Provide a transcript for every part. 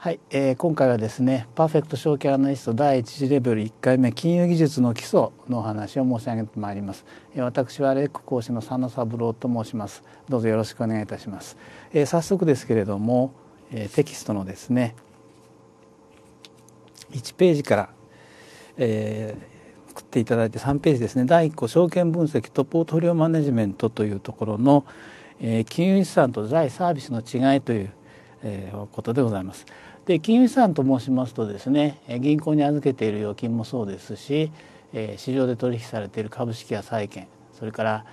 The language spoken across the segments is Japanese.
はい、えー、今回はですねパーフェクト証券アナリスト第1次レベル1回目金融技術の基礎のお話を申し上げてまいります、えー、私はレック講師の佐野三郎と申しますどうぞよろしくお願いいたします、えー、早速ですけれども、えー、テキストのですね1ページから、えー、送っていただいて3ページですね第1個「証券分析とポートフリオマネジメントというところの、えー、金融資産と財サービスの違いという、えー、ことでございます。で金融資産と申しますとですね銀行に預けている預金もそうですし市場で取引されている株式や債券それから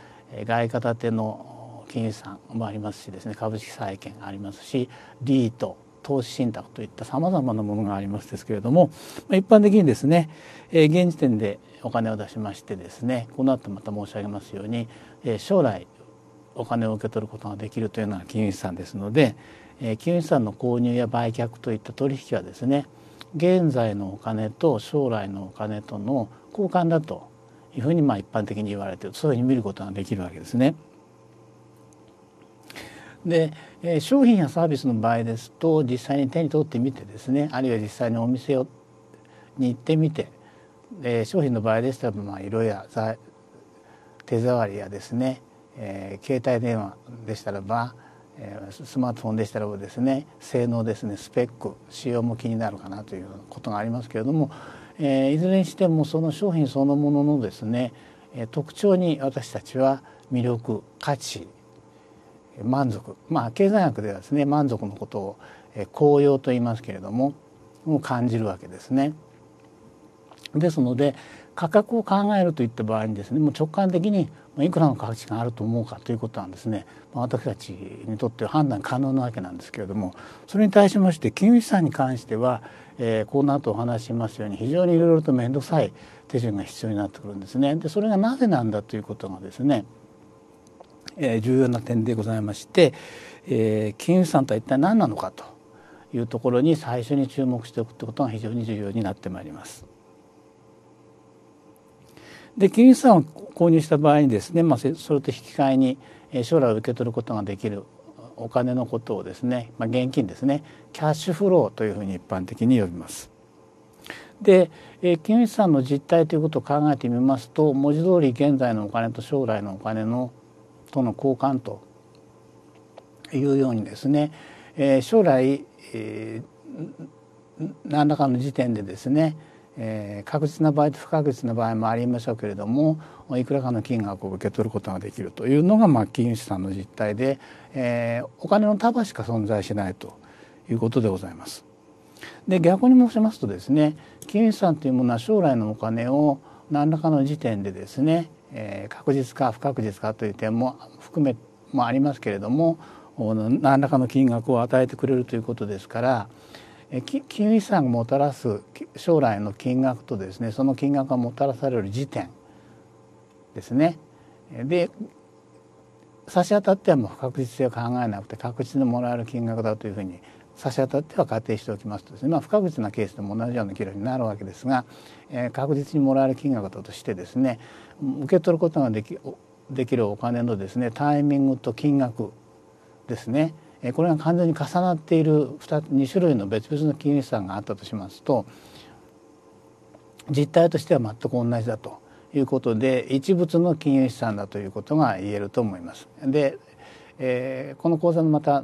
外貨建ての金融資産もありますしですね株式債券ありますしリート投資信託といったさまざまなものがありますですけれども一般的にですね現時点でお金を出しましてですねこの後また申し上げますように将来お金を受け取ることができるというのが金融資産ですので金融資産の購入や売却といった取引はですね現在のお金と将来のお金との交換だというふうにまあ一般的に言われているそういうふうに見ることができるわけですね。で商品やサービスの場合ですと実際に手に取ってみてですねあるいは実際にお店をに行ってみて商品の場合でしたらまあ色や手触りやですね、え携帯電話でしたらば、スマートフォンでしたらですね性能ですねスペック仕様も気になるかなということがありますけれども、えいずれにしてもその商品そのもののですね特徴に私たちは魅力価値満足まあ経済学ではですね満足のことを高揚と言いますけれども感じるわけですね。ですので価格を考えるといった場合にですねもう直感的にいくらの価値があると思うかということはですね私たちにとって判断可能なわけなんですけれどもそれに対しまして金融資産に関しては、えー、この後お話ししますように非常にいろいろと面倒くさい手順が必要になってくるんですね。でそれがなぜなんだということがですね、えー、重要な点でございまして、えー、金融資産とは一体何なのかというところに最初に注目しておくということが非常に重要になってまいります。で金融資産を購入した場合にですね、まあ、それと引き換えに将来受け取ることができるお金のことをですね、まあ、現金ですねキャッシュフローというふうに一般的に呼びます。で金融資産の実態ということを考えてみますと文字通り現在のお金と将来のお金のとの交換というようにですね、将来、えー、何らかの時点でですね、えー、確実な場合と不確実な場合もありましょうけれどもいくらかの金額を受け取ることができるというのが、まあ、金融資産の実態で、えー、お金の束しか存在しないということでございます。で逆に申しますとですね金融資産というものは将来のお金を何らかの時点でですね、えー、確実か不確実かという点も含めもありますけれども何らかの金額を与えてくれるということですから、金融資産がもたらす将来の金額とですねその金額がもたらされる時点ですねで差し当たってはもう不確実性を考えなくて確実にもらえる金額だというふうに差し当たっては仮定しておきますとですね、まあ、不確実なケースでも同じような議論になるわけですが、えー、確実にもらえる金額だとしてですね受け取ることができできるお金のですねタイミングと金額ですねこれが完全に重なっている 2, 種類の別々の金融資産があったとしますと実態としては全く同じだということで一物の金融資産だということが言えると思います。で、えー、この講座のまた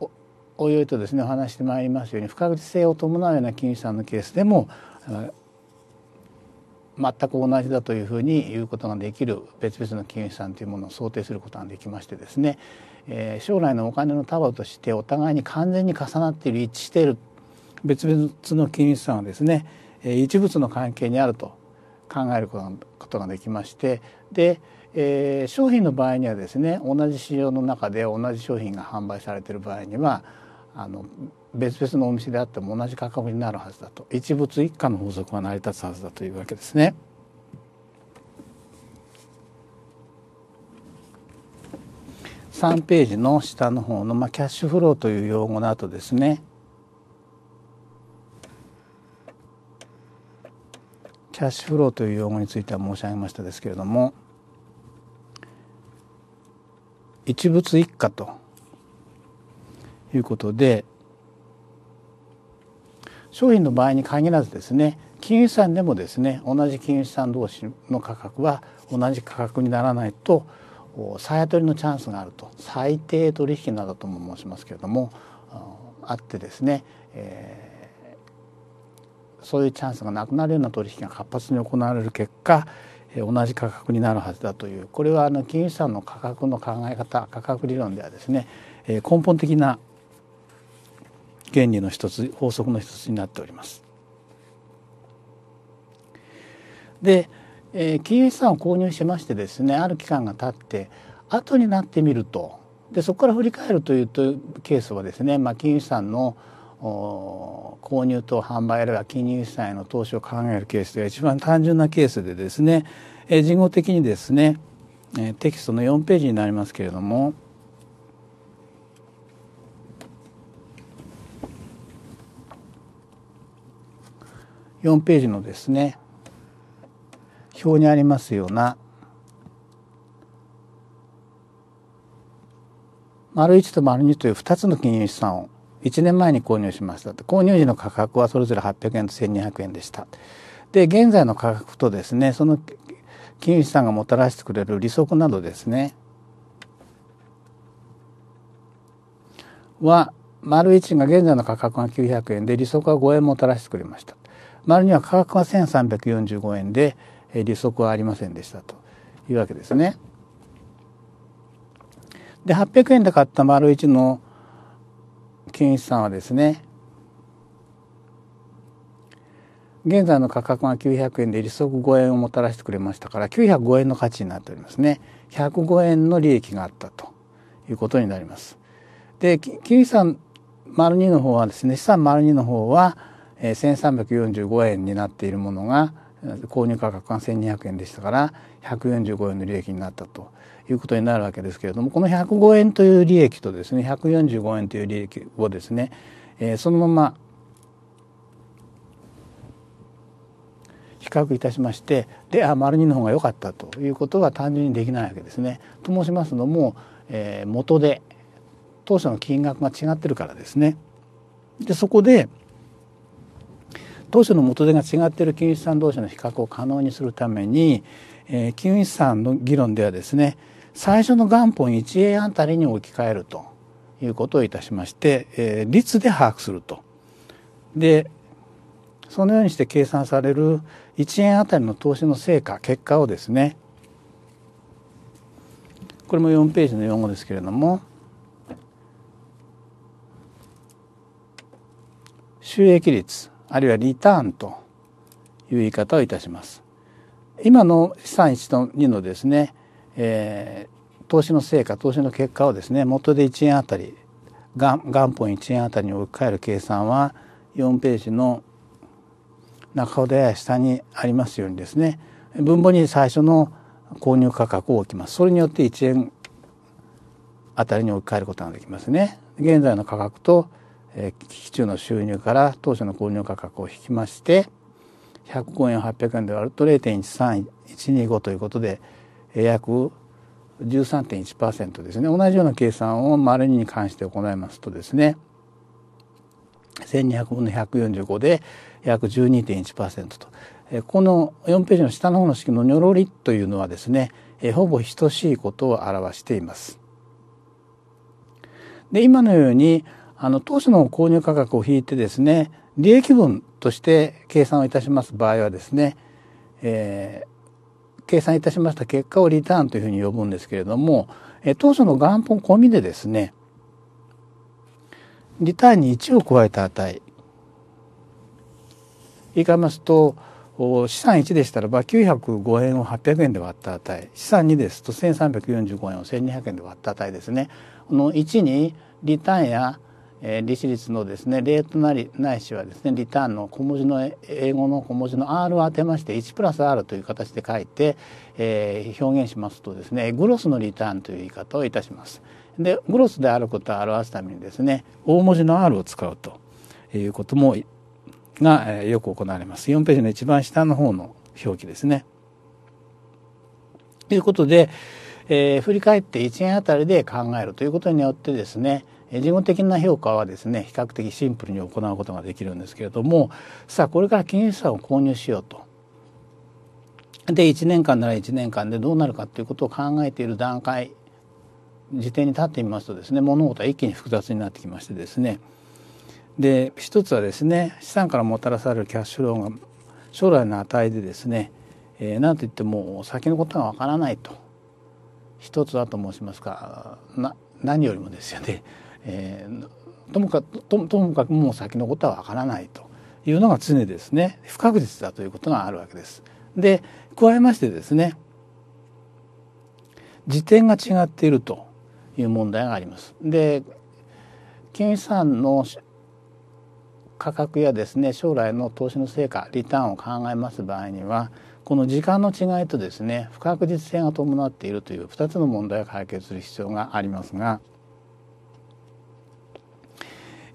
おおよいとですねお話してまいりますように不確実性を伴うような金融資産のケースでも全く同じだというふうに言うことができる別々の金融資産というものを想定することができましてですねえー、将来のお金の束としてお互いに完全に重なっている一致している別々の金融資産はですね、えー、一物の関係にあると考えることができましてで、えー、商品の場合にはですね同じ市場の中で同じ商品が販売されている場合にはあの別々のお店であっても同じ価格になるはずだと一物一家の法則は成り立つはずだというわけですね。3ページの下の方の、まあ、キャッシュフローという用語の後ですねキャッシュフローという用語については申し上げましたですけれども一物一家ということで商品の場合に限らずですね金融資産でもですね同じ金融資産同士の価格は同じ価格にならないと再取りのチャンスがあると最低取引などとも申しますけれどもあってですね、えー、そういうチャンスがなくなるような取引が活発に行われる結果同じ価格になるはずだというこれはあの金融資産の価格の考え方価格理論ではですね根本的な原理の一つ法則の一つになっております。でえー、金融資産を購入しましてですねある期間が経って後になってみるとでそこから振り返るというとケースはですね、まあ、金融資産の購入と販売あるいは金融資産への投資を考えるケースが一番単純なケースでですね、えー、人的にですね、えー、テキストの4ページになりますけれども。4ページのですね表にありますような丸1と丸2という2つの金融資産を1年前に購入しました購入時の価格はそれぞれ800円と1200円でしたで現在の価格とですねその金融資産がもたらしてくれる利息などですねは丸1が現在の価格が900円で利息は5円もたらしてくれました丸2は価格が1345円で利息はありませんでしたというわけですね。で800円で買った丸一の金一さんはですね現在の価格が900円で利息5円をもたらしてくれましたから905円の価値になっておりますね105円の利益があったということになります。で金資産丸二の方はですね資産丸二の方は1345円になっているものが購入価格が1200円でしたから145円の利益になったということになるわけですけれどもこの105円という利益とですね145円という利益をですね、えそのまま比較いたしましてであ丸2の方が良かったということは単純にできないわけですね。と申しますのも、え元で当初の金額が違ってるからですね。でそこで当初の元手が違っている金融資産同士の比較を可能にするために、えー、金融資産の議論ではですね最初の元本1円あたりに置き換えるということをいたしまして、えー、率で把握すると。でそのようにして計算される1円あたりの投資の成果結果をですねこれも4ページの用語ですけれども収益率あるいはリターンという言い方をいたします。今の資産1と2のですね、えー、投資の成果投資の結果をですね元で1円あたり元本1円あたりに置き換える計算は4ページの中ほどや下にありますようにですね分母に最初の購入価格を置きますそれによって1円あたりに置き換えることができますね現在の価格と基地の収入から当初の購入価格を引きまして105円800円で割ると0.13125ということで約13.1%ですね同じような計算を丸2に関して行いますとですね1200分の145で約12.1%とこの4ページの下の方の式のニョロリというのはですねほぼ等しいことを表しています。で今のようにあの当初の購入価格を引いてですね利益分として計算をいたします場合はですね、えー、計算いたしました結果をリターンというふうに呼ぶんですけれども、えー、当初の元本込みでですねリターンに1を加えた値言い換えますと資産1でしたらば905円を800円で割った値資産2ですと1345円を1200円で割った値ですねこの1にリターンやえー、利子率のですねレートなりないしはですねリターンの小文字の英語の小文字の R を当てまして1プラス R という形で書いて、えー、表現しますとですねグロスのリターンという言い方をいたします。でグロスであることを表すためにですね大文字の R を使うということもが、えー、よく行われます。4ページの一番下の方の表記ですね。ということで、えー、振り返って1円あたりで考えるということによってですね事後的な評価はですね比較的シンプルに行うことができるんですけれどもさあこれから金融資産を購入しようと。で1年間なら1年間でどうなるかということを考えている段階時点に立ってみますとですね物事は一気に複雑になってきましてですねで一つはですね資産からもたらされるキャッシュローが将来の値でですね、えー、といっても先のことがわからないと一つだと申しますかな何よりもですよねえー、ともかとともかくもう先のことはわからないというのが常ですね不確実だということがあるわけです。で加えましてですね時点が違っているという問題があります。で金融資産の価格やですね将来の投資の成果リターンを考えます場合にはこの時間の違いとですね不確実性が伴っているという2つの問題を解決する必要がありますが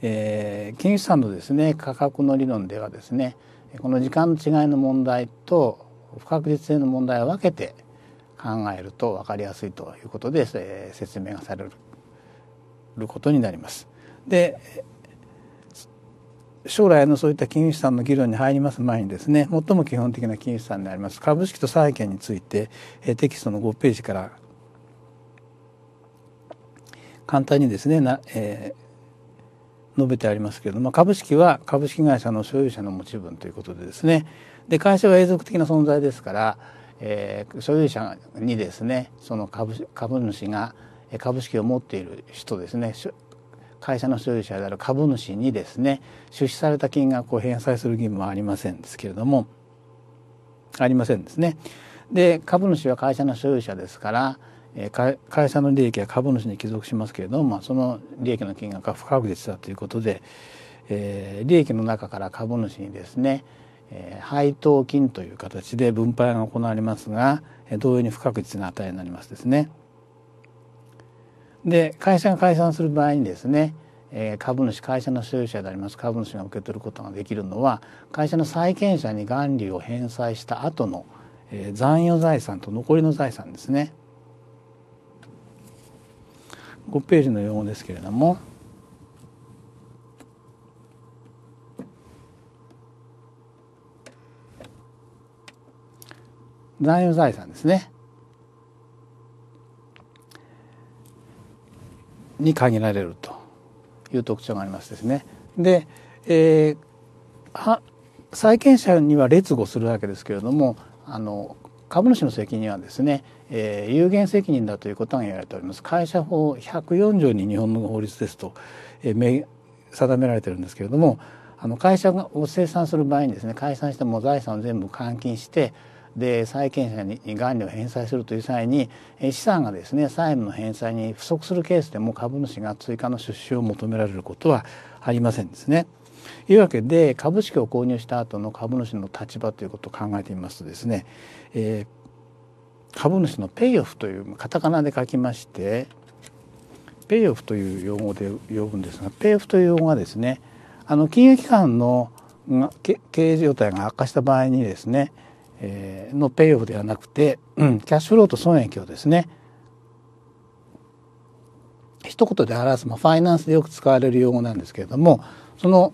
えー、金資産のですね価格の理論ではですねこの時間の違いの問題と不確実性の問題を分けて考えると分かりやすいということで、えー、説明がされることになります。で将来のそういった金融資産の議論に入ります前にですね最も基本的な金融資産であります株式と債券について、えテキストの5ページから簡単にですねな、え述べてありますけれども株式は株式会社の所有者の持ち分ということでですねで会社は永続的な存在ですから、えー、所有者にですねその株株主が株式を持っている人ですね会社の所有者である株主にですね出資された金額を返済する義務はありませんですけれどもありませんですね。で株主は会社の所有者ですから会社の利益は株主に帰属しますけれども、まあ、その利益の金額は不確実だということで、えー、利益の中から株主にですね、えー、配当金という形で分配が行われますが同様に不確実な値になりますですね。で会社が解散する場合にですね、えー、株主会社の所有者であります株主が受け取ることができるのは会社の債権者に元利を返済した後の、えー、残余財産と残りの財産ですね。5ページの用語ですけれども。財務財産ですね。に限られるという特徴がありますですね。で、えー、債権者には劣後するわけですけれどもあの株主の責任はですねえー、有限責任だということが言われております会社法104条に日本の法律ですと、えー、定められてるんですけれどもあの会社を清算する場合にですね解散しても財産を全部換金してで債権者に元利を返済するという際に資産がですね債務の返済に不足するケースでも株主が追加の出資を求められることはありませんですね。いうわけで株式を購入した後の株主の立場ということを考えてみますとですね、えー株主のペイオフというカタカナで書きましてペイオフという用語で呼ぶんですがペイオフという用語はですねあの金融機関の経営状態が悪化した場合にですね、えー、のペイオフではなくて、うん、キャッシュフローと損益をですね一言で表す、まあ、ファイナンスでよく使われる用語なんですけれどもその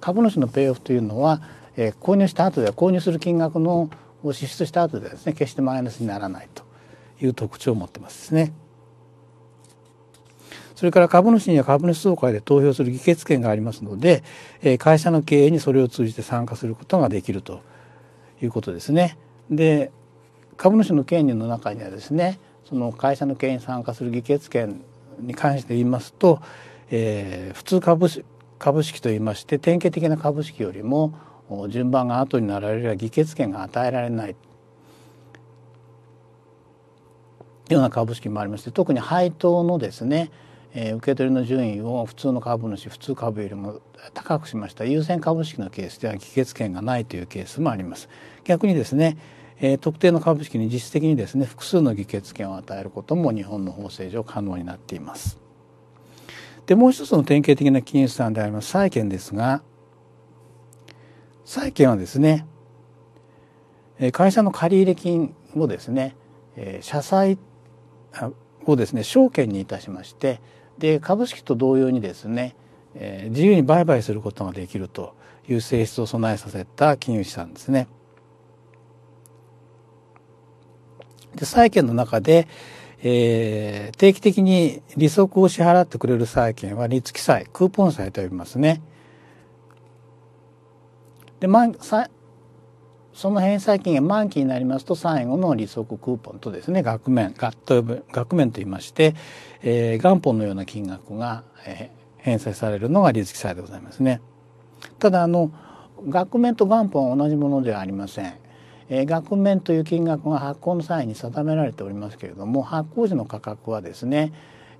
株主のペイオフというのは、えー、購入した後では購入する金額のを支出した後でですね決してマイナスにならないという特徴を持ってますね。それから株主には株主総会で投票する議決権がありますので、え会社の経営にそれを通じて参加することができるということですね。で株主の権利の中にはですねその会社の経営に参加する議決権に関して言いますと、えー、普通株式株式といいまして典型的な株式よりも順番が後になられるば議決権が与えられないような株式もありまして特に配当のですね、えー、受け取りの順位を普通の株主普通株よりも高くしました優先株式のケースでは議決権がないというケースもあります。逆にですねえー、特定の株式に実質的にですね複数の議決権を与えることも日本の法制上可能になっています。でもう一つの典型的な金融資産であります債券ですが債券はですね会社の借入金をですね社債をですね証券にいたしましてで株式と同様にですね自由に売買することができるという性質を備えさせた金融資産ですね。で債券の中で、えー、定期的に利息を支払ってくれる債券は利付債クーポン債と呼びますね。でその返済期限満期になりますと最後の利息クーポンとですね額面額面といいまして、えー、元本のような金額が、えー、返済されるのが利付債でございますね。ただあの額面と元本は同じものではありません。えー、額面という金額が発行の際に定められておりますけれども発行時の価格はですね、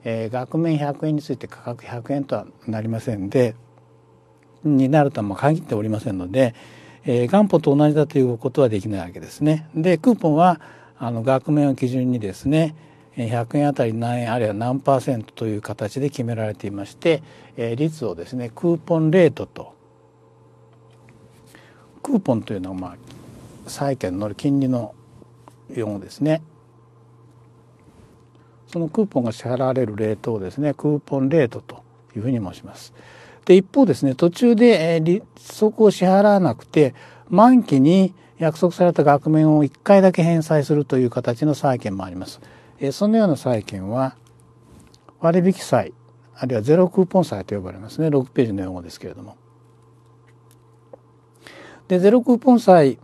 えー、額面100円について価格100円とはなりませんでになるとはも限っておりませんので、えー、元本と同じだということはできないわけですね。でクーポンはあの額面を基準にですね100円あたり何円あるいは何パーセントという形で決められていまして、えー、率をですねクーポンレートとクーポンというのはまあ債券の金利の用語ですねそのクーポンが支払われるレートをですねクーポンレートというふうに申します。で一方ですね途中で、えー、利息を支払わなくて満期に約束された額面を1回だけ返済するという形の債券もあります。えー、そのような債券は割引債あるいはゼロクーポン債と呼ばれますね6ページの用語ですけれども。でゼロクーポン債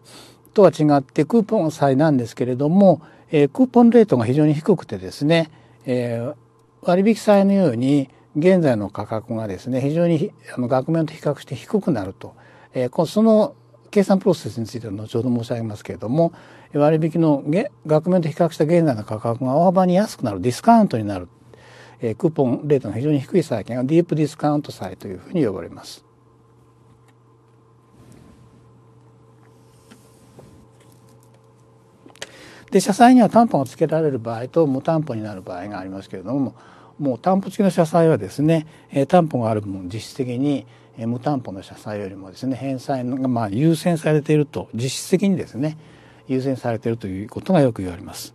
とは違ってクーポン債なんですけれども、えー、クーポンレートが非常に低くてですね、えー、割引債のように現在の価格がですね非常にあの額面と比較して低くなると、えー、その計算プロセスについては後ほど申し上げますけれども割引の額面と比較した現在の価格が大幅に安くなるディスカウントになる、えー、クーポンレートの非常に低い債券がディープディスカウント債というふうに呼ばれます。で社債には担保が付けられる場合と無担保になる場合がありますけれどももう担保付きの社債はですね、えー、担保がある分実質的に、えー、無担保の社債よりもですね返済がまあ優先されていると実質的にですね優先されているということがよく言われます。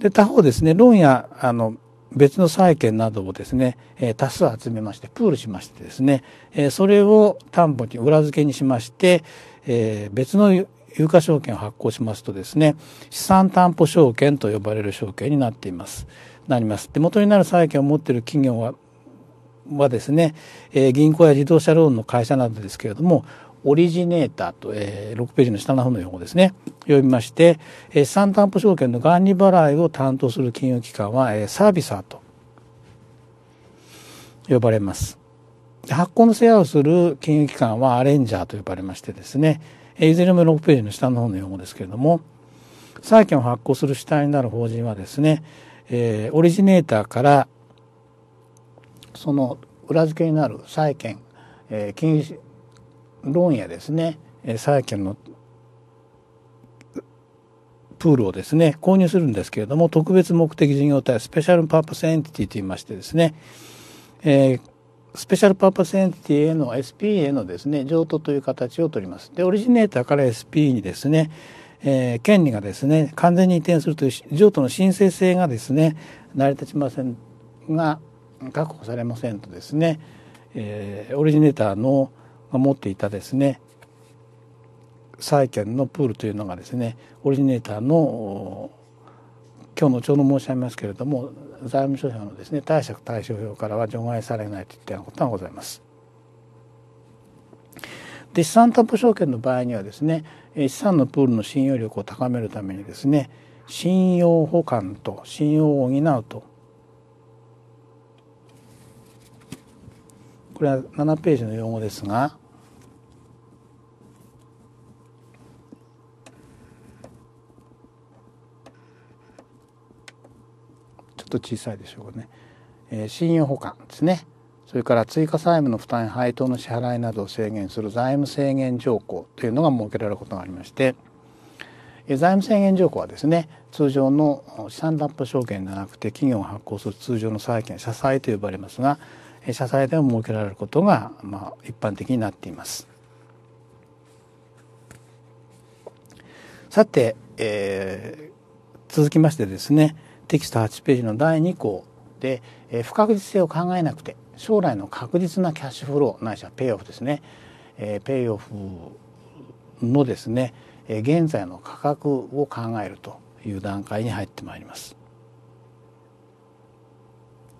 で他方ですねローンやあの別の債権などをですね、え多数集めましてプールしましてですね、えそれを担保に裏付けにしまして、え別の有価証券を発行しますとですね、資産担保証券と呼ばれる証券になっています。なります。で、元になる債券を持っている企業は、はですね、えー、銀行や自動車ローンの会社などですけれども、オリジネーターと、えー、6ページの下の方の用語ですね、読みまして、えー、資産担保証券の元利払いを担当する金融機関は、えー、サービサーと呼ばれます。発行の世話をする金融機関はアレンジャーと呼ばれましてですね、えいずれも6ページの下の方の用語ですけれども債権を発行する主体になる法人はですね、えー、オリジネーターからその裏付けになる債券、えー、金ローンやですね債券のプールをですね購入するんですけれども特別目的事業体スペシャルパープスエンティティといいましてですね、えー、スペシャルパーパスエンティティへの SP へのですね譲渡という形をとります。でオリジネーターから SP にですね、えー、権利がですね完全に移転するという譲渡の申請性がですね成り立ちませんが確保されませんとですね、えー、オリジネーターの持っていたですね債権のプールというのがですねオリジネーターの今日のちょうど申し上げますけれども財務諸表のですね貸借対照表からは除外されないといったようなことがございます。で資産担保証券の場合にはですね資産のプールの信用力を高めるためにですね信用保管と信用を補うとこれは7ページの用語ですがと小さいでしょうね、えー、信用保管ですねそれから追加債務の負担配当の支払いなどを制限する財務制限条項というのが設けられることがありまして財務制限条項はですね通常の資産担保証券ではなくて企業が発行する通常の債券社債と呼ばれますが社債でも設けられることが、まあ、一般的になっています。さて、えー、続きましてですねテキスト8ページの第2項で、えー、不確実性を考えなくて将来の確実なキャッシュフローないしはペイオフですね、えー、ペイオフのですね、えー、現在の価格を考えるという段階に入ってまいります。